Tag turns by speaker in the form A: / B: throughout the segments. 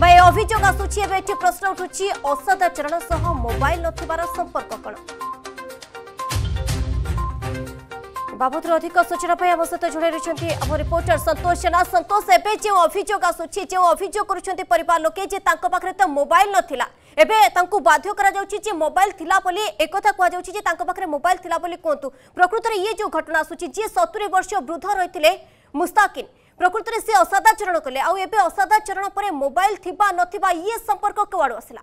A: ବା ଏ ଅଭିଯୋଗ ଆସୁଛି ଏବେ ଏଠି ପ୍ରଶ୍ନ ଉଠୁଛି ଔଷଧ ଚରଣ ସହ ମୋବାଇଲ ନଥିବାର ସମ୍ପର୍କ କ'ଣ ବାବଦରେ ଅଧିକ ସୂଚନା ପାଇଁ ଆମ ସହିତ ଯୋଡ଼ାଇ ରହିଛନ୍ତି ଆମ ରିପୋର୍ଟର ସନ୍ତୋଷ ଜେନା ସନ୍ତୋଷ ଏବେ ଯେଉଁ ଅଭିଯୋଗ ଆସୁଛି ଯେଉଁ ଅଭିଯୋଗ କରୁଛନ୍ତି ପରିବାର ଲୋକେ ଯେ ତାଙ୍କ ପାଖରେ ତ ମୋବାଇଲ ନଥିଲା ଏବେ ତାଙ୍କୁ ବାଧ୍ୟ କରାଯାଉଛି ଯେ ମୋବାଇଲ ଥିଲା ବୋଲି ଏକଥା କୁହାଯାଉଛି ଯେ ତାଙ୍କ ପାଖରେ ମୋବାଇଲ ଥିଲା ବୋଲି କୁହନ୍ତୁ ପ୍ରକୃତରେ ଇଏ ଯେଉଁ ଘଟଣା ଆସୁଛି ଯିଏ ସତୁରି ବର୍ଷୀୟ ବୃଦ୍ଧ ରହିଥିଲେ ମୁସ୍ତାକିନ୍ ପ୍ରକୃତରେ ସେ ଅସଦାଚରଣ କଲେ ଆଉ ଏବେ ଅସଦାଚରଣ ପରେ ମୋବାଇଲ ଥିବା ନଥିବା ଇଏ ସମ୍ପର୍କ କୁଆଡୁ ଆସିଲା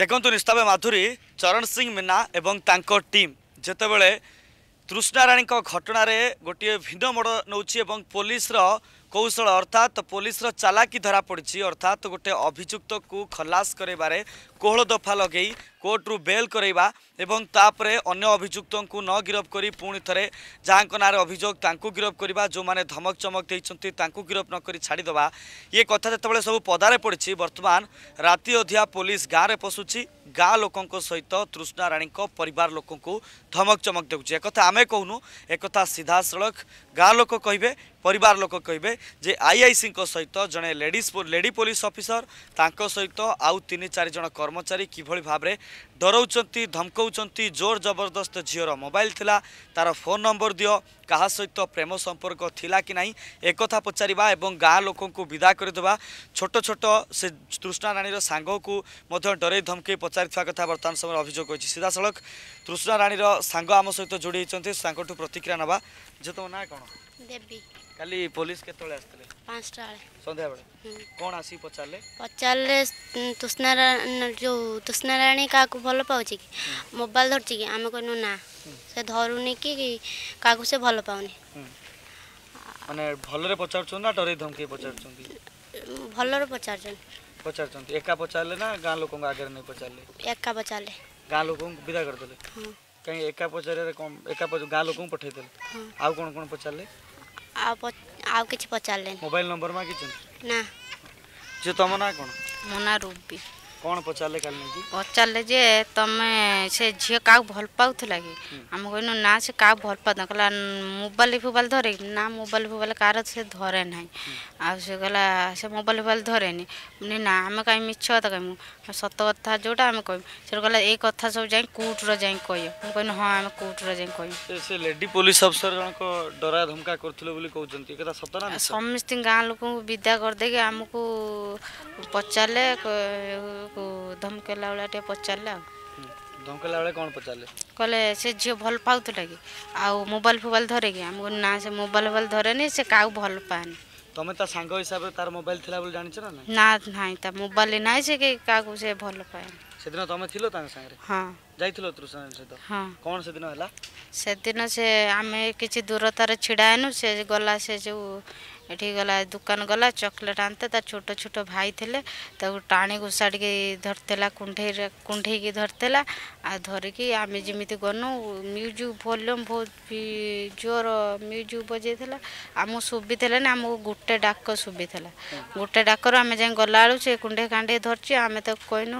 B: ଦେଖନ୍ତୁ ନିଶ୍ଚିତ ମାଧୁରୀ ଚରଣ ସିଂ ମିନା ଏବଂ ତାଙ୍କ ଟିମ୍ ଯେତେବେଳେ ତୃଷ୍ଣାରାଣୀଙ୍କ ଘଟଣାରେ ଗୋଟିଏ ଭିନ୍ନ ମୋଡ଼ ନେଉଛି ଏବଂ ପୋଲିସର কৌশল অর্থাৎ পুলিশর চালাকি ধরা পড়ছে অর্থাৎ গোটে অভিযুক্ত কু খলাস করাইবার কোহল দফা লগাই কোর্টরু বেল করাইবা এবং তাপরে অন্য অভিযুক্ত ন গিরফ করে পুঁথ থে যা নাঁরে অভিযোগ তা গিরফ করা যে ধমক চমক দিয়েছেন তা গিরফ নকি ছাড়িদেবা ইয়ে কথা যেতবে সব পদারে পড়ছে বর্তমান রাতে অধিয়া পুলিশ গাঁরে পশুছি ଗାଁ ଲୋକଙ୍କ ସହିତ ତୃଷ୍ଣା ରାଣୀଙ୍କ ପରିବାର ଲୋକଙ୍କୁ ଧମକ ଚମକ ଦେଉଛି ଏକଥା ଆମେ କହୁନୁ ଏକଥା ସିଧାସଳଖ ଗାଁ ଲୋକ କହିବେ ପରିବାର ଲୋକ କହିବେ ଯେ ଆଇଆଇସିଙ୍କ ସହିତ ଜଣେ ଲେଡ଼ିଜ୍ ଲେଡ଼ି ପୋଲିସ ଅଫିସର ତାଙ୍କ ସହିତ ଆଉ ତିନି ଚାରି ଜଣ କର୍ମଚାରୀ କିଭଳି ଭାବରେ ଡରାଉଛନ୍ତି ଧମକଉଛନ୍ତି ଜୋର ଜବରଦସ୍ତ ଝିଅର ମୋବାଇଲ ଥିଲା ତାର ଫୋନ୍ ନମ୍ବର ଦିଅ କାହା ସହିତ ପ୍ରେମ ସମ୍ପର୍କ ଥିଲା କି ନାହିଁ ଏକଥା ପଚାରିବା ଏବଂ ଗାଁ ଲୋକଙ୍କୁ ବିଦା କରିଦେବା ଛୋଟ ଛୋଟ ସେ ତୃଷ୍ଣାରାଣୀର ସାଙ୍ଗକୁ ମଧ୍ୟ ଡରେଇ ଧମକେଇ ପଚାରିଥିବା କଥା ବର୍ତ୍ତମାନ ସମୟରେ ଅଭିଯୋଗ ହୋଇଛି ସିଧାସଳଖ ତୃଷ୍ଣାରାଣୀର ସାଙ୍ଗ ଆମ ସହିତ ଯୋଡ଼ି ହେଇଛନ୍ତି ତାଙ୍କଠୁ ପ୍ରତିକ୍ରିୟା ନେବା ଯେ ତମ ନାଁ କ'ଣ ଦେବି କାଲି ପୋଲିସ କେତେବେଳେ ଆସିଥିଲେ
C: ପାଞ୍ଚଟା ବେଳେ
B: ସନ୍ଧ୍ୟାବେଳେ କ'ଣ ଆସି ପଚାରିଲେ
C: ପଚାରିଲେ ତୃଷ୍ଣାରାଣୀ ଯେଉଁ ତୃଷ୍ଣାରାଣୀ କାହାକୁ ଭଲ ପାଉଛି କି ମୋବାଇଲ ଧରୁଛି କି ଆମେ କହିଲୁ ନା ସେ ଧରୁନି କି କାହାକୁ ସେ ଭଲ ପାଉନି
B: ମାନେ ଭଲରେ ପଚାରୁଛନ୍ତି ନା ଡରେଇ ଧମକେଇ ପଚାରୁଛନ୍ତି
C: ଭଲରେ ପଚାରୁଛନ୍ତି
B: ପଚାରୁଛନ୍ତି ଏକା ପଚାରିଲେ ନା ଗାଁ ଲୋକଙ୍କ ଆଗରେ ନେଇ ପଚାରିଲେ ଏକା ପଚାରିଲେ ଗାଁ ଲୋକଙ୍କୁ ବିଦା କରିଦେଲେ ହଁ କାହିଁକି ଏକା ପଚାରିବାରେ କ'ଣ ଏକା ଗାଁ ଲୋକଙ୍କୁ ପଠାଇଦେଲେ ଆଉ କ'ଣ କ'ଣ ପଚାରିଲେ
C: ଆଉ କିଛି ପଚାରିଲେ
B: ମୋବାଇଲ ନମ୍ବର ମାଗିଛନ୍ତି ନା ଝିଅ ତମ ନାଁ କ'ଣ
C: ମୋ ନାଁ ରୁବି କ'ଣ ପଚାରିଲେ ପଚାରିଲେ ଯେ ତମେ ସେ ଝିଅ କାହାକୁ ଭଲ ପାଉଥିଲା କି ଆମେ କହିଲୁ ନା ସେ କାହାକୁ ଭଲ ପାଉଥିଲା କହିଲା ମୋବାଇଲ ଫୋବାଇଲ ଧରେ ନା ମୋବାଇଲ ଫୋବାଇଲ କାହାର ସେ ଧରେ ନାହିଁ ଆଉ ସେ କହିଲା ସେ ମୋବାଇଲ ଫୋବାଇଲ ଧରେନି ମାନେ ନା ଆମେ କାହିଁ ମିଛ କଥା କହିବୁ ସତ କଥା ଯେଉଁଟା ଆମେ କହିବୁ ସେଠୁ କହିଲା ଏଇ କଥା ସବୁ ଯାଇ କୋର୍ଟର ଯାଇ କହିବ ମୁଁ କହିଲି ହଁ ଆମେ କୋର୍ଟର ଯାଇ କହିବୁ
B: ସେ ଲେଡି ପୋଲିସ ଅଫିସର ଜଣକ ଡରା ଧମକା କରୁଥିଲେ ବୋଲି କହୁଛନ୍ତି କଥା ସତ ନା
C: ସମସ୍ତେ ଗାଁ ଲୋକଙ୍କୁ ବିଦା କରିଦେଇକି ଆମକୁ ପଚାରିଲେ ତାକୁ ଧମକେଇଲା ଭଳିଆ ଟିକେ ପଚାରିଲା ଆଉ
B: ଧମକେଇଲା ବେଳେ କ'ଣ ପଚାରିଲେ
C: କହିଲେ ସେ ଝିଅ ଭଲ ପାଉଥିଲା କି ଆଉ ମୋବାଇଲ ଫୋବାଇଲ ଧରେ କି ଆମକୁ ନା ସେ ମୋବାଇଲ ଫୋବାଇଲ ଧରେନି ସେ କାହାକୁ ଭଲ ପାଏନି
B: ତମେ ତା ସାଙ୍ଗ ହିସାବରେ ତାର ମୋବାଇଲ ଥିଲା ବୋଲି ଜାଣିଛ ନା
C: ନା ନାହିଁ ତା ମୋବାଇଲ ନାହିଁ ସେ କେହି କାହାକୁ ସେ ଭଲ ପାଏନି
B: ସେଦିନ ତମେ ଥିଲ ତାଙ୍କ ସାଙ୍ଗରେ ହଁ ଯାଇଥିଲ ତୃଷ୍ଣା ସହିତ ହଁ କ'ଣ ସେଦିନ ହେଲା
C: ସେଦିନ ସେ ଆମେ କିଛି ଦୂରତାରେ ଛିଡ଼ା ହେନୁ ସେ ଗଲା ସେ ଯେଉଁ ଏଠି ଗଲା ଦୋକାନ ଗଲା ଚକୋଲେଟ୍ ଆଣିତେ ତା ଛୋଟ ଛୋଟ ଭାଇ ଥିଲେ ତାକୁ ଟାଣି ଘୋଷାଡ଼ିକି ଧରିଥିଲା କୁଣ୍ଢେଇ କୁଣ୍ଢେଇକି ଧରିଥିଲା ଆଉ ଧରିକି ଆମେ ଯେମିତି ଗନୁ ମ୍ୟୁଜିକ୍ ଭଲ୍ୟୁମ୍ ବହୁତ ଜୋର ମ୍ୟୁଜିକ୍ ବଜେଇଥିଲା ଆମକୁ ଶୁଭିଥିଲାନି ଆମକୁ ଗୋଟେ ଡାକ ଶୁଭିଥିଲା ଗୋଟେ ଡାକରୁ ଆମେ ଯାଇ ଗଲାବେଳୁ ସେ କୁଣ୍ଢେଇ କାଣ୍ଢେଇ ଧରିଛି ଆମେ ତାକୁ କହିନୁ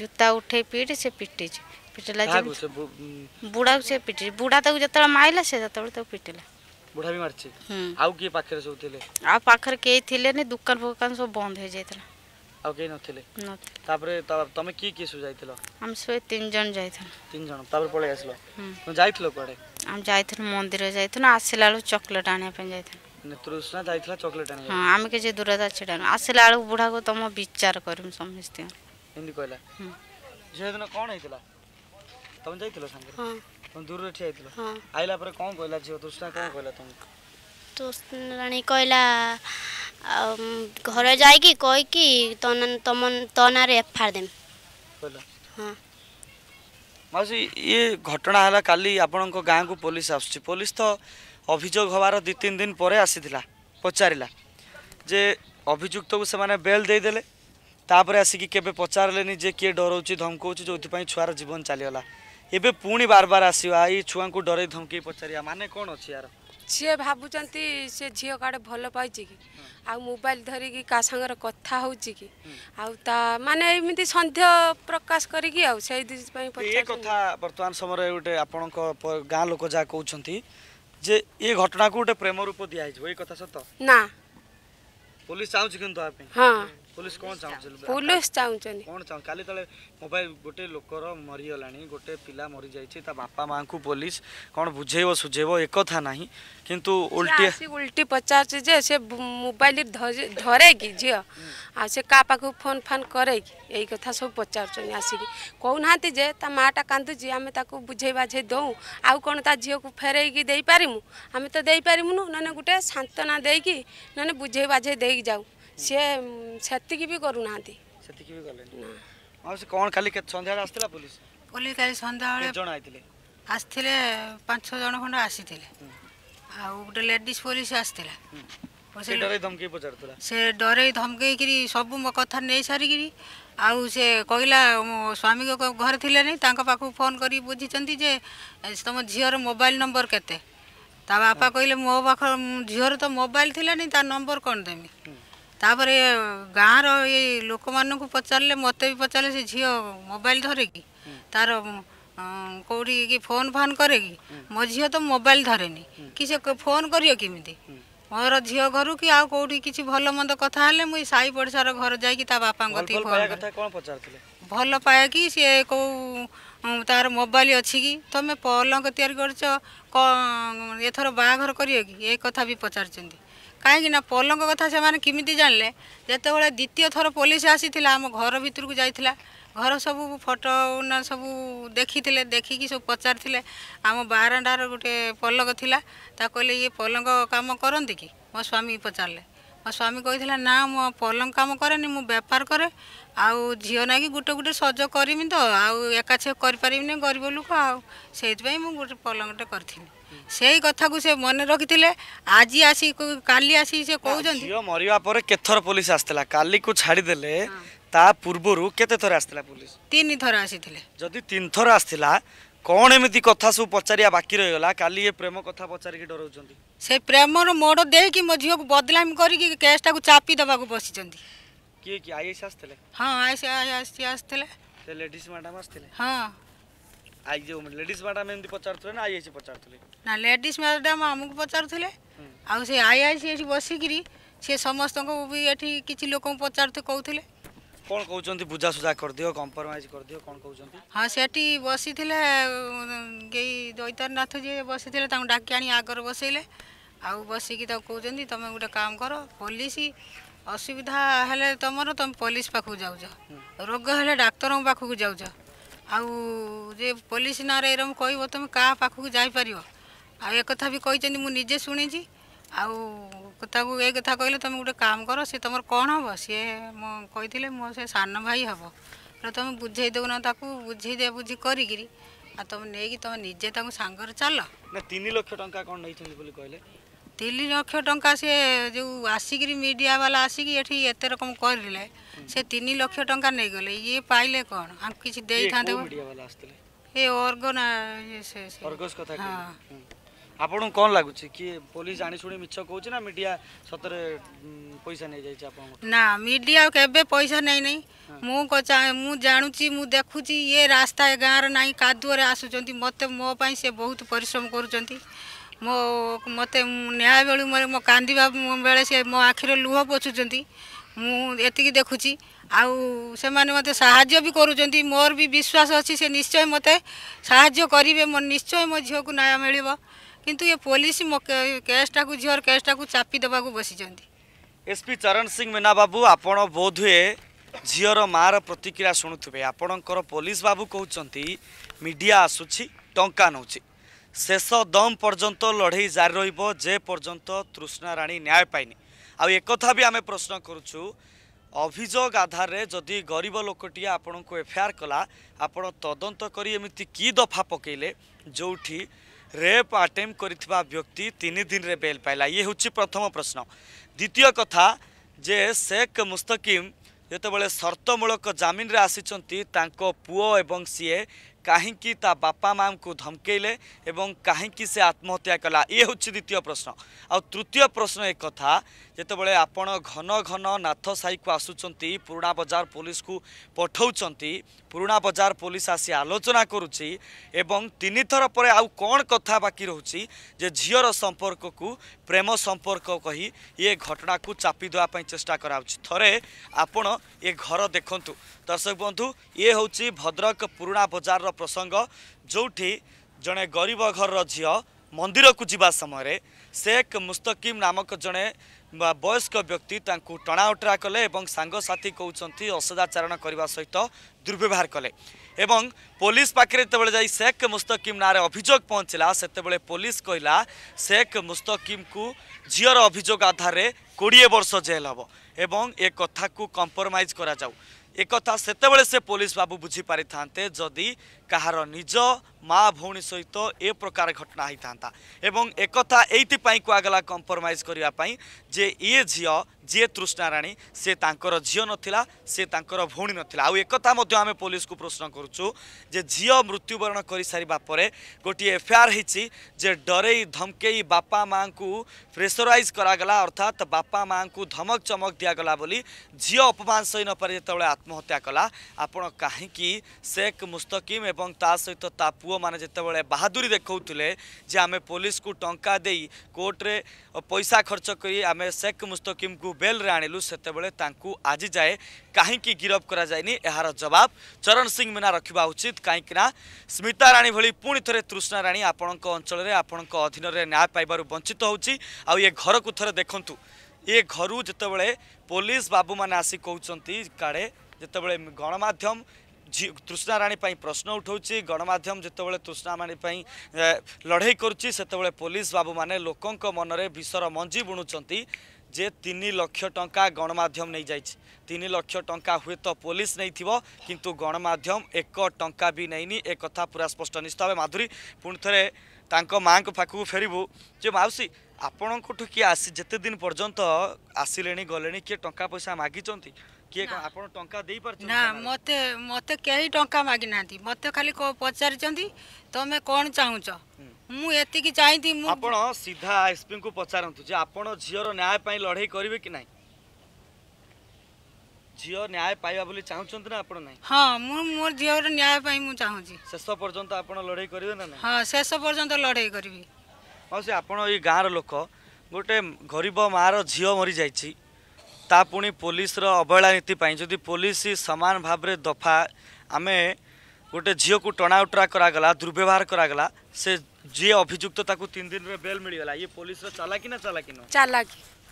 C: ଜୁତା ଉଠେଇ ପିଟି ସେ ପିଟିଛି ପିଟିଲା ବୁଢ଼ାକୁ ସେ ପିଟିଛି ବୁଢ଼ା ତାକୁ ଯେତେବେଳେ ମାଇଲା ସେ ସେତେବେଳେ ତାକୁ ପିଟିଲା
B: ବୁଢ଼ା ବି ମାରିଛି ଆଉ କିଏ ପାଖରେ ସବୁ ଥିଲେ
C: ଆଉ ପାଖରେ କେହି ଥିଲେନି ଦୋକାନ ଫୋକାନ ସବୁ ବନ୍ଦ ହେଇଯାଇଥିଲା
B: ଆଉ କେହି ନଥିଲେ ତାପରେ ତମେ କିଏ କିଏ ସବୁ ଯାଇଥିଲ
C: ଆମେ ସବୁ ତିନି ଜଣ ଯାଇଥିଲୁ
B: ତିନି ଜଣ ତାପରେ ପଳେଇ ଆସିଲ ଯାଇଥିଲ କୁଆଡ଼େ
C: ଆମେ ଯାଇଥିଲୁ ମନ୍ଦିର ଯାଇଥିଲୁ ଆସିଲା ବେଳକୁ ଚକୋଲେଟ୍ ଆଣିବା ପାଇଁ ଯାଇଥିଲୁ
B: ତୃଷ୍ଣା ଯାଇଥିଲା ଚକୋଲେଟ୍ ଆଣିବା ହଁ
C: ଆମେ କିଛି ଦୂରତା ଛିଡ଼ା ଆସିଲା ବେଳକୁ ବୁଢ଼ାକୁ ତମ ବିଚାର କରିବୁ ସମସ୍ତେ ଏମିତି କହିଲା
B: ସେଦିନ କ'ଣ ହେଇଥିଲା ତମେ ଯାଇଥିଲ ସାଙ୍ଗରେ दूर ठिया हाँ आइला पर कौन कहला झील तृष्णा कौन कहला तुमको
C: तृष्णाणी कहला घर जाकि कहीकि तम तो ना एफ आर देम हाँ
B: ମାଉସୀ ଇଏ ଘଟଣା ହେଲା କାଲି ଆପଣଙ୍କ ଗାଁକୁ ପୋଲିସ ଆସୁଛି ପୋଲିସ ତ ଅଭିଯୋଗ ହେବାର ଦୁଇ ତିନି ଦିନ ପରେ ଆସିଥିଲା ପଚାରିଲା ଯେ ଅଭିଯୁକ୍ତକୁ ସେମାନେ ବେଲ୍ ଦେଇଦେଲେ ତାପରେ ଆସିକି କେବେ ପଚାରିଲେନି ଯେ କିଏ ଡରଉଛି ଧମକଉଛି ଯେଉଁଥିପାଇଁ ଛୁଆର ଜୀବନ ଚାଲିଗଲା ଏବେ ପୁଣି ବାର ବାର ଆସିବା ଏଇ ଛୁଆଙ୍କୁ ଡରେଇ ଧମକେଇ ପଚାରିବା ମାନେ କ'ଣ ଅଛି ୟାର
D: ସିଏ ଭାବୁଛନ୍ତି ସେ ଝିଅ କାଡ଼େ ଭଲ ପାଇଛି କି ଆଉ ମୋବାଇଲ ଧରିକି କାହା ସାଙ୍ଗରେ କଥା ହେଉଛି କି ଆଉ ତା ମାନେ ଏମିତି ସନ୍ଦେହ ପ୍ରକାଶ କରିକି ଆଉ ସେଇଥିପାଇଁ ଏ କଥା ବର୍ତ୍ତମାନ ସମୟରେ ଗୋଟେ ଆପଣଙ୍କ ଗାଁ ଲୋକ ଯାହା କହୁଛନ୍ତି ଯେ
B: ଏ ଘଟଣାକୁ ଗୋଟେ ପ୍ରେମ ରୂପ ଦିଆହେଇଯିବ ଏଇ କଥା ସତ ନା ପୋଲିସ ଚାହୁଁଛି କିନ୍ତୁ ତା ପାଇଁ ହଁ पुलिस कौन चाहूँ
D: पुलिस चाहूँ
B: कौन चाहूँ कल ते मोबाइल गोटे लोकर मरीगला गोटे पिला मरी जाए बापा माँ को पुलिस कौन बुझे सुझे एक ना कि उल्टी
D: उल्टी पचारे से मोबाइल धरे कि झी आख फोन फान कर सब जे माँ टा कदुची बुझे बाझे दौ आउ कौन ता झी को फेरे देपारमु आम तो देपारमु ना गोटे सांत्वना देकि ना बुझे बाझे जाऊ ସିଏ ସେତିକି ବି କରୁନାହାନ୍ତି
B: ସେତିକି ବି କଲେ ଆଉ ସେ କ'ଣ କାଲି ସନ୍ଧ୍ୟାବେଳେ ଆସିଥିଲା ପୋଲିସ
E: ପୋଲିସ କାଲି ସନ୍ଧ୍ୟାବେଳେ ଜଣ ଆସିଥିଲେ ଆସିଥିଲେ ପାଞ୍ଚ ଜଣ ଖଣ୍ଡେ ଆସିଥିଲେ ଆଉ ଗୋଟେ ଲେଡ଼ିଜ୍ ପୋଲିସ ଆସିଥିଲା ସେ ଡରେଇ ଧମକେଇକିରି ସବୁ ମୋ କଥା ନେଇସାରିକିରି ଆଉ ସେ କହିଲା ମୋ ସ୍ୱାମୀଙ୍କ ଘରେ ଥିଲେନି ତାଙ୍କ ପାଖକୁ ଫୋନ୍ କରିକି ବୁଝିଛନ୍ତି ଯେ ତମ ଝିଅର ମୋବାଇଲ ନମ୍ବର କେତେ ତା ବାପା କହିଲେ ମୋ ପାଖ ଝିଅର ତ ମୋବାଇଲ ଥିଲାନି ତା ନମ୍ବର କ'ଣ ଦେମି ତାପରେ ଗାଁର ଏଇ ଲୋକମାନଙ୍କୁ ପଚାରିଲେ ମୋତେ ବି ପଚାରିଲେ ସେ ଝିଅ ମୋବାଇଲ ଧରେ କି ତାର କେଉଁଠି କି ଫୋନ୍ ଫାନ୍ କରେ କି ମୋ ଝିଅ ତ ମୋବାଇଲ ଧରେନି କି ସେ ଫୋନ୍ କରିବ କେମିତି ମୋର ଝିଅ ଘରୁ କି ଆଉ କେଉଁଠି କିଛି ଭଲ ମନ୍ଦ କଥା ହେଲେ ମୁଁ ଏଇ ସାହି ପଡ଼ିଶାର ଘର ଯାଇକି ତା ବାପାଙ୍କ କତିକି ଫୋନ୍ ଭଲ ପାଏ କି ସିଏ କେଉଁ ତାର ମୋବାଇଲ ଅଛି କି ତମେ ପଲଙ୍କ ତିଆରି କରିଛ ଏଥର ବାହାଘର କରିବ କି ଏ କଥା ବି ପଚାରିଛନ୍ତି କାହିଁକିନା ପୋଲଙ୍କ କଥା ସେମାନେ କେମିତି ଜାଣିଲେ ଯେତେବେଳେ ଦ୍ୱିତୀୟ ଥର ପୋଲିସ ଆସିଥିଲା ଆମ ଘର ଭିତରକୁ ଯାଇଥିଲା ଘର ସବୁ ଫଟୋ ସବୁ ଦେଖିଥିଲେ ଦେଖିକି ସବୁ ପଚାରିଥିଲେ ଆମ ବାରଣ୍ଡାର ଗୋଟେ ପଲଙ୍କ ଥିଲା ତାକୁ କହିଲେ ଇଏ ପଲଙ୍କ କାମ କରନ୍ତି କି ମୋ ସ୍ୱାମୀ ପଚାରିଲେ ମୋ ସ୍ୱାମୀ କହିଥିଲା ନା ମୁଁ ପଲଙ୍କ କାମ କରେନି ମୁଁ ବେପାର କରେ ଆଉ ଝିଅ ନାଗି ଗୋଟେ ଗୋଟେ ସଜ କରିମି ତ ଆଉ ଏକାଛେ କରିପାରିବିନି ଗରିବ ଲୋକ ଆଉ ସେଇଥିପାଇଁ ମୁଁ ଗୋଟେ ପଲଙ୍କଟେ କରିଥିଲି ସେଇ କଥାକୁ ସେ ମନେ ରଖିଥିଲେ ଆଜି ଆସି କାଲି ଆସି ସେ କହୁଛନ୍ତି ଝିଅ
B: ମରିବା ପରେ କେତେଥର ପୋଲିସ ଆସିଥିଲା କାଲିକୁ ଛାଡ଼ିଦେଲେ ତା ପୂର୍ବରୁ କେତେ ଥର ଆସିଥିଲା ପୋଲିସ
E: ତିନି ଥର ଆସିଥିଲେ
B: ଯଦି ତିନି ଥର ଆସିଥିଲା କ'ଣ ଏମିତି କଥା ସବୁ ପଚାରିବା ବାକି ରହିଗଲା କାଲି ଏ ପ୍ରେମ କଥା ପଚାରିକି ଡରଉଛନ୍ତି
E: ସେ ପ୍ରେମର ମୋଡ଼ ଦେଇକି ମୋ ଝିଅକୁ ବଦନାମ କରିକି କେସ୍ଟାକୁ ଚାପି ଦେବାକୁ ବସିଛନ୍ତି
B: କିଏ କି ଆଇ ଏସ୍ ଆସିଥିଲେ
E: ହଁ ଆଇ ଏସ୍ ଆସିଥିଲେ
B: ଲେଡିସ୍ ମ୍ୟାଡ଼ାମ୍ ଆସିଥିଲେ ହଁ आ जो लेडीज मैडम एमती पचारुले ना आईआईसी पचारुले
E: ना लेडीज मैडम आमको पचारुले आ से आईआईसी एठी बसिकरी से समस्त को भी एठी किछि लोक पचारुथे कहउथले
B: कोन कहउचंती बुझा सुझा कर दियो कॉम्प्रोमाइज कर दियो कोन कहउचंती
E: हां सेठी बसिथिले गेई दैतरनाथ जे बसिथिले तांग डाकी आगर बसैले आउ बसिकी तांग तो कहउचंती तमे गोटे काम करो पुलिस असुविधा हेले तमरो तम पुलिस पाखु जाउज रोग हेले डाक्टर पाखु जाउज ଆଉ ଯେ ପୋଲିସ ନାଁରେ ଏରମ କହିବ ତୁମେ କାହା ପାଖକୁ ଯାଇପାରିବ ଆଉ ଏକଥା ବି କହିଛନ୍ତି ମୁଁ ନିଜେ ଶୁଣିଛି ଆଉ ତାକୁ ଏ କଥା କହିଲେ ତୁମେ ଗୋଟେ କାମ କର ସେ ତୁମର କ'ଣ ହବ ସିଏ ମୁଁ କହିଥିଲେ ମୋ ସେ ସାନ ଭାଇ ହବ ତମେ ବୁଝେଇ ଦେଉନ ତାକୁ ବୁଝେଇ ଦେ ବୁଝି କରିକିରି ଆଉ ତମେ ନେଇକି ତମେ ନିଜେ ତାଙ୍କୁ ସାଙ୍ଗରେ ଚାଲ
B: ତିନି ଲକ୍ଷ ଟଙ୍କା କ'ଣ ନେଇଛନ୍ତି ବୋଲି
E: କହିଲେ तीन लक्ष टा सी जो आसिक मीडिया बाला आसिक ये रकम करें से तीन लक्ष टा नहींगले ये पाइले कौन आम किसी दे था ना मीडिया नहीं जाए ना देखुची ये रास्ता गाँव रही कादुअ मत मोप बहुत परिश्रम कर ମୋ ମୋତେ ନ୍ୟାୟ ବେଳୁ ମୋ କାନ୍ଦିବା ବେଳେ ସେ ମୋ ଆଖିରେ ଲୁହ ପୋଛୁଛନ୍ତି ମୁଁ ଏତିକି ଦେଖୁଛି ଆଉ ସେମାନେ ମୋତେ ସାହାଯ୍ୟ ବି କରୁଛନ୍ତି ମୋର ବି ବିଶ୍ୱାସ ଅଛି ସେ ନିଶ୍ଚୟ ମୋତେ ସାହାଯ୍ୟ କରିବେ ମୋ ନିଶ୍ଚୟ ମୋ ଝିଅକୁ ନ୍ୟାୟ ମିଳିବ କିନ୍ତୁ ଏ ପୋଲିସ ମୋ କେସ୍ଟାକୁ ଝିଅର କେସ୍ଟାକୁ ଚାପି ଦେବାକୁ ବସିଛନ୍ତି
B: ଏସ୍ପି ଚରଣ ସିଂ ମୀନା ବାବୁ ଆପଣ ବୋଧହୁଏ ଝିଅର ମାଆର ପ୍ରତିକ୍ରିୟା ଶୁଣୁଥିବେ ଆପଣଙ୍କର ପୋଲିସ ବାବୁ କହୁଛନ୍ତି ମିଡ଼ିଆ ଆସୁଛି ଟଙ୍କା ନେଉଛି শেষ দম পর্যন্ত লড়াই জারি রহব যে পর্যন্ত তৃষ্ণা রাণী ন্যায় পাইনি আকথা বি আমি প্রশ্ন করছু অভিযোগ আধারে যদি গরিব লোকটি আপনার এফআইআর কলা আপনার তদন্ত করে এমিতি কি দফা পকাইলে যেটি রেপ আটেম করে ব্যক্তি তিন দিনে বেল পাইলা ইয়ে হচ্ছে প্রথম প্রশ্ন দ্বিতীয় কথা যে শেখ মুস্তকিম যেতবে সর্তমূলক জামিনে আসিছেন তাঁক পুয় এবং সিএ କାହିଁକି ତା ବାପା ମାଆଙ୍କୁ ଧମକେଇଲେ ଏବଂ କାହିଁକି ସେ ଆତ୍ମହତ୍ୟା କଲା ଇଏ ହେଉଛି ଦ୍ୱିତୀୟ ପ୍ରଶ୍ନ ଆଉ ତୃତୀୟ ପ୍ରଶ୍ନ ଏ କଥା ଯେତେବେଳେ ଆପଣ ଘନ ଘନ ନାଥ ସାହିକୁ ଆସୁଛନ୍ତି ପୁରୁଣା ବଜାର ପୋଲିସକୁ ପଠାଉଛନ୍ତି ପୁରୁଣା ବଜାର ପୋଲିସ ଆସି ଆଲୋଚନା କରୁଛି ଏବଂ ତିନି ଥର ପରେ ଆଉ କ'ଣ କଥା ବାକି ରହୁଛି ଯେ ଝିଅର ସମ୍ପର୍କକୁ ପ୍ରେମ ସମ୍ପର୍କ କହି ଇଏ ଘଟଣାକୁ ଚାପି ଦେବା ପାଇଁ ଚେଷ୍ଟା କରାହେଉଛି ଥରେ ଆପଣ ଏ ଘର ଦେଖନ୍ତୁ ଦର୍ଶକ ବନ୍ଧୁ ଇଏ ହେଉଛି ଭଦ୍ରକ ପୁରୁଣା ବଜାରର ପ୍ରସଙ୍ଗ ଯେଉଁଠି ଜଣେ ଗରିବ ଘରର ଝିଅ ମନ୍ଦିରକୁ ଯିବା ସମୟରେ ଶେଖ୍ ମୁସ୍ତକିମ୍ ନାମକ ଜଣେ ବୟସ୍କ ବ୍ୟକ୍ତି ତାଙ୍କୁ ଟଣାଓଟରା କଲେ ଏବଂ ସାଙ୍ଗସାଥି କହୁଛନ୍ତି ଅସଦାଚରଣ କରିବା ସହିତ ଦୁର୍ବ୍ୟବହାର କଲେ ଏବଂ ପୋଲିସ ପାଖରେ ଯେତେବେଳେ ଯାଇ ଶେଖ ମୁସ୍ତକିମ୍ ନାଁରେ ଅଭିଯୋଗ ପହଞ୍ଚିଲା ସେତେବେଳେ ପୋଲିସ କହିଲା ଶେଖ ମୁସ୍ତକିମ୍କୁ ଝିଅର ଅଭିଯୋଗ ଆଧାରରେ କୋଡ଼ିଏ ବର୍ଷ ଜେଲ୍ ହେବ ଏବଂ ଏ କଥାକୁ କମ୍ପ୍ରମାଇଜ୍ କରାଯାଉ ଏକଥା ସେତେବେଳେ ସେ ପୋଲିସ ବାବୁ ବୁଝିପାରିଥାନ୍ତେ ଯଦି काज माउी सहित ए प्रकार घटना हुन्थ्यो कुगला कम्प्रोमज गर्दा इिउ जि तृष्णाराणी सिङ्गर झिउ नला सि तर भउी पुलिस को प्रश्न गरुछु झि मृत्युबर गोटी एफआइआर है जे डरै धके प्रेसराइज प्रेसरैज गरला अर्थात् बापामा धमक चमक बोली झिउ अपमान सही नपारे जति आत्महत्या कला आप काहीँकि शेख मुस्तकिम एवं सहित ता पुओ मैंने जोबले बाहादुरी देखा जे आम पुलिस को टंका दे कोर्टे पैसा खर्च कर आम शेख मुस्तकीम को बेल्रे आणलु से आज जाए कहीं गिरफ्त कर जवाब चरण सिंह मीना रखा उचित कहीं स्मिता राणी भि पुणी थे तृष्णा राणी आपण अंचल आपण अधीन न्याय पाइबार वंचित हो घर को थे देखु ये घर जो पुलिस बाबू मैंने आसी कौन का जिते गणमाम तृष्णा राणी प्रश्न उठाऊ गणमाम जो तृष्णा राणी लड़ई करते पुलिस बाबू मैंने लोक मनरे विषर मंजी बुणुंत जे तीन लक्ष टा गणमाम नहीं जाए तीन लक्ष टा हुए तो पुलिस नहीं थी कि गणमाम एक टा भी नहीं एक पूरा स्पष्ट निश्चित भाव माधुरी पुणि थे माँ को पाख फेर जो मौसी आपण को ठीक दिन जिन पर्यटन आसिले गले टा पैसा मागिंट
E: କିଏ କ'ଣ ଆପଣ ଟଙ୍କା ଦେଇପାରୁଛନ୍ତି ନା ମୋତେ ମୋତେ କେହି ଟଙ୍କା ମାଗିନାହାନ୍ତି ମୋତେ ଖାଲି ପଚାରିଛନ୍ତି ତମେ କ'ଣ ଚାହୁଁଛ ମୁଁ ଏତିକି ଚାହିଁଛି ମୁଁ ଆପଣ ସିଧା
B: ଏସ୍ପିଙ୍କୁ ପଚାରନ୍ତୁ ଯେ ଆପଣ ଝିଅର ନ୍ୟାୟ ପାଇଁ ଲଢ଼େଇ କରିବେ କି ନାହିଁ ଝିଅ ନ୍ୟାୟ ପାଇବା ବୋଲି ଚାହୁଁଛନ୍ତି ନା ଆପଣ ନାହିଁ
E: ହଁ ମୁଁ ମୋର ଝିଅର ନ୍ୟାୟ ପାଇଁ ମୁଁ ଚାହୁଁଛି ଶେଷ ପର୍ଯ୍ୟନ୍ତ ଆପଣ ଲଢ଼େଇ କରିବେ ନା ନାହିଁ ହଁ ଶେଷ ପର୍ଯ୍ୟନ୍ତ ଲଢ଼େଇ କରିବି ହଁ ସେ ଆପଣ ଏଇ ଗାଁର
B: ଲୋକ ଗୋଟେ ଗରିବ ମାଆର ଝିଅ ମରିଯାଇଛି ता पुणी पुलिस अवहेला नीति जदि पुलिस सामान भाव दफा आम गोटे झील को टणाउटरा करा दुर्व्यवहार करा जी अभिजुक्त तीन दिन रे बेल मिलगला ये पुलिस चलाकी ना चलाकि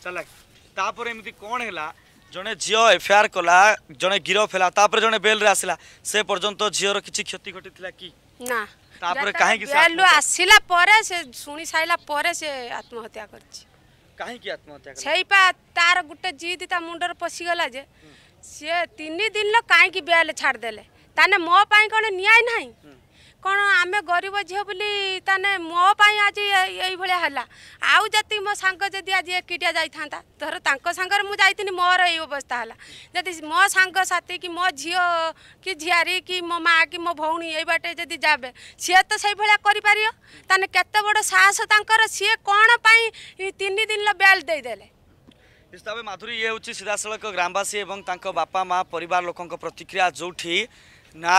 B: चलाकिपर एमती कौन है जड़े झील एफआईआर कला जड़े गिरफ्ला जड़े बेल आसला से पर्यत झीर कि क्षति घटी कि ना कहीं आसला
D: सुनी सारा से आत्महत्या कर
B: କାହିଁକି ଆତ୍ମହତ୍ୟା
D: ସେଇପା ତାର ଗୋଟେ ଜିଦ୍ ତା ମୁଣ୍ଡରେ ପଶିଗଲା ଯେ ସିଏ ତିନି ଦିନର କାହିଁକି ବେଲ୍ ଛାଡ଼ିଦେଲେ ତାହେଲେ ମୋ ପାଇଁ କ'ଣ ନ୍ୟାୟ ନାହିଁ କ'ଣ ଆମେ ଗରିବ ଝିଅ ବୋଲି ତାନେ ମୋ ପାଇଁ ଆଜି ଏଇଭଳିଆ ହେଲା ଆଉ ଯଦି ମୋ ସାଙ୍ଗ ଯଦି ଆଜି ଏକିଟିଆ ଯାଇଥାନ୍ତା ଧର ତାଙ୍କ ସାଙ୍ଗରେ ମୁଁ ଯାଇଥିଲି ମୋର ଏଇ ଅବସ୍ଥା ହେଲା ଯଦି ମୋ ସାଙ୍ଗସାଥି କି ମୋ ଝିଅ କି ଝିଆରୀ କି ମୋ ମା କି ମୋ ଭଉଣୀ ଏଇ ବାଟେ ଯଦି ଯାବେ ସିଏ ତ ସେଇଭଳିଆ କରିପାରିବ ତାହେଲେ କେତେ ବଡ଼ ସାହସ ତାଙ୍କର ସିଏ କ'ଣ ପାଇଁ ତିନି ଦିନର ବେଲ୍ ଦେଇଦେଲେ
B: ନିଶ୍ଚିତ ଭାବେ ମାଧୁରୀ ଇଏ ହେଉଛି ସିଧାସଳଖ ଗ୍ରାମବାସୀ ଏବଂ ତାଙ୍କ ବାପା ମା ପରିବାର ଲୋକଙ୍କ ପ୍ରତିକ୍ରିୟା ଯେଉଁଠି ନା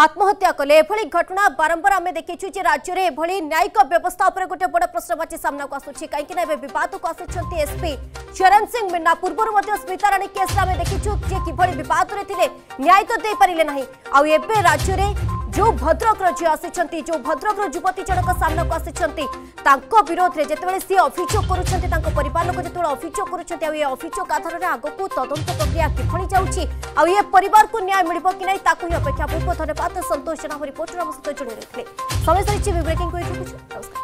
A: आत्महत्या कले एभଳି ଘଟଣା ବାରମ୍ବାର ଆମେ ଦେଖିଛୁ ଯେ ରାଜ୍ୟରେ ଏଭଳି ନ୍ୟାୟିକ ବ୍ୟବସ୍ଥା ଉପରେ ଗୋଟେ ବଡ଼ ପ୍ରଶ୍ନବାଚୀ ସାମ୍ନାକୁ ଆସୁଛି କାହିଁକି ନା ଏବେ ବିବାଦକୁ ଆସୁଛନ୍ତି ଏସ୍ପି ଚରଣ ସିଂ ମିନା ପୂର୍ବରୁ ମଧ୍ୟ ସ୍ମିତାରାଣୀ କେସ୍ରେ ଆମେ ଦେଖିଛୁ ଯେ କିଭଳି ବିବାଦରେ ଥିଲେ ନ୍ୟାୟ ତ ଦେଇପାରିଲେ ନାହିଁ ଆଉ ଏବେ ରାଜ୍ୟରେ जो भद्रक झी आसी जो भद्रक युवती जनक सामनाक आसी विरोध में जितेबाला सी अभियोग कर लोक जिते अभियोग कर अभियोग आधार में आग को तदंत प्रक्रिया किभि जाऊँगी आ परिवार को न्याय मिल कि ना ही अपेक्षा पूर्व धन्यवाद संतोष जेना रिपोर्टर आम सहित जोड़ रही समय सर ब्रेकिंग नमस्कार